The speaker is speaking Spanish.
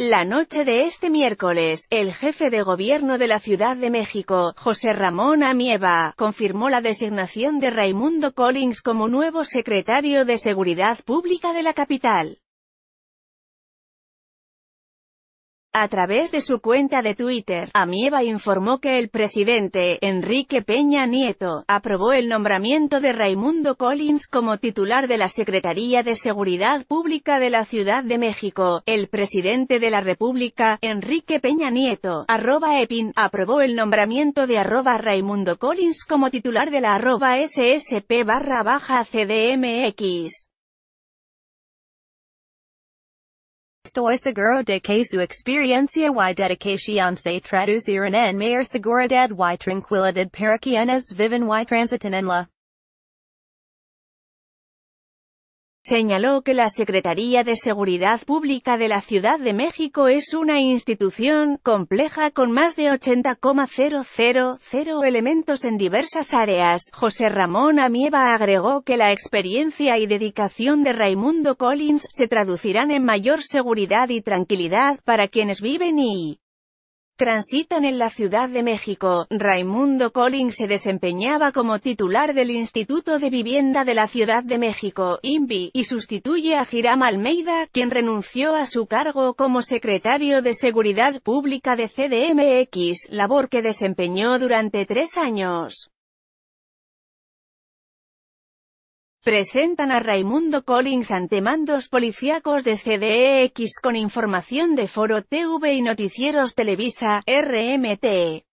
La noche de este miércoles, el jefe de gobierno de la Ciudad de México, José Ramón Amieva, confirmó la designación de Raimundo Collins como nuevo secretario de Seguridad Pública de la capital. A través de su cuenta de Twitter, Amieva informó que el presidente, Enrique Peña Nieto, aprobó el nombramiento de Raimundo Collins como titular de la Secretaría de Seguridad Pública de la Ciudad de México. El presidente de la República, Enrique Peña Nieto, arroba EPIN, aprobó el nombramiento de arroba Raimundo Collins como titular de la arroba SSP barra baja CDMX. Estoy seguro de que su experiência y dedicación se traducirán en mayor seguridad, y tranquilidad para quienes viven y transitan en la Señaló que la Secretaría de Seguridad Pública de la Ciudad de México es una institución compleja con más de 80,000 elementos en diversas áreas. José Ramón Amieva agregó que la experiencia y dedicación de Raimundo Collins se traducirán en mayor seguridad y tranquilidad para quienes viven y transitan en la Ciudad de México. Raimundo Collins se desempeñaba como titular del Instituto de Vivienda de la Ciudad de México, INVI, y sustituye a Hiram Almeida, quien renunció a su cargo como secretario de Seguridad Pública de CDMX, labor que desempeñó durante tres años. Presentan a Raimundo Collins ante mandos policíacos de CDEX con información de Foro TV y Noticieros Televisa, RMT.